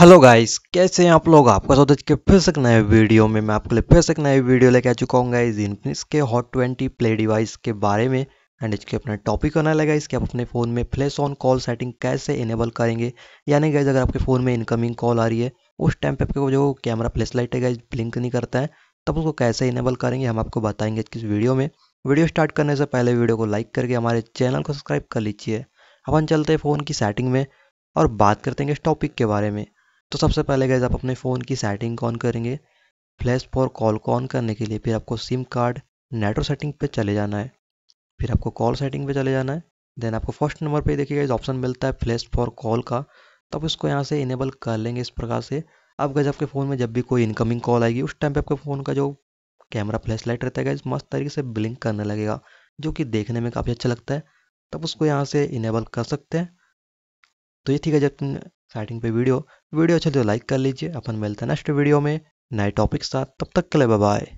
hello guys कैसे हैं आप लोग आपका स्वागत के फिर से एक नए वीडियो में मैं आपके लिए फिर से एक नए वीडियो लेके आ चुका हूँ गाइज इन के हॉट ट्वेंटी प्ले डिवाइस के बारे में एंड इसके अपना टॉपिक होने लगा इसके आप अपने फ़ोन में फ्लैश ऑन कॉल सेटिंग कैसे इनेबल करेंगे यानी गाइज अगर आपके फ़ोन में इनकमिंग कॉल आ रही है उस टाइम पर आपके जो कैमरा फ्लैश लाइट है गाइज ब्लिंक नहीं करता है तब उसको कैसे इनेबल करेंगे हम आपको बताएंगे इस वीडियो में वीडियो स्टार्ट करने से पहले वीडियो को लाइक करके हमारे चैनल को सब्सक्राइब कर लीजिए अपन चलते हैं फ़ोन की सेटिंग में और बात करते हैं इस टॉपिक के बारे में तो सबसे पहले गैज़ आप अपने फ़ोन की सेटिंग ऑन करेंगे फ्लैश फॉर कॉल को ऑन करने के लिए फिर आपको सिम कार्ड नेटवर्क सेटिंग पे चले जाना है फिर आपको कॉल सेटिंग पे चले जाना है देन आपको फर्स्ट नंबर पे देखिएगा इस ऑप्शन मिलता है फ्लैश फॉर कॉल का तो आप इसको यहाँ से इनेबल कर लेंगे इस प्रकार से अब गए आपके फ़ोन में जब भी कोई इनकमिंग कॉल आएगी उस टाइम पर आपके फ़ोन का जो कैमरा फ्लैश लाइट रहता है गैज मस्त तरीके से ब्लिंक करने लगेगा जो कि देखने में काफ़ी अच्छा लगता है तब उसको यहाँ से इनेबल कर सकते हैं तो ये ठीक है जब स्टार्टिंग पे वीडियो वीडियो अच्छा तो लाइक कर लीजिए अपन मिलते हैं नेक्स्ट वीडियो में नए टॉपिक साथ तब तक के लिए बाय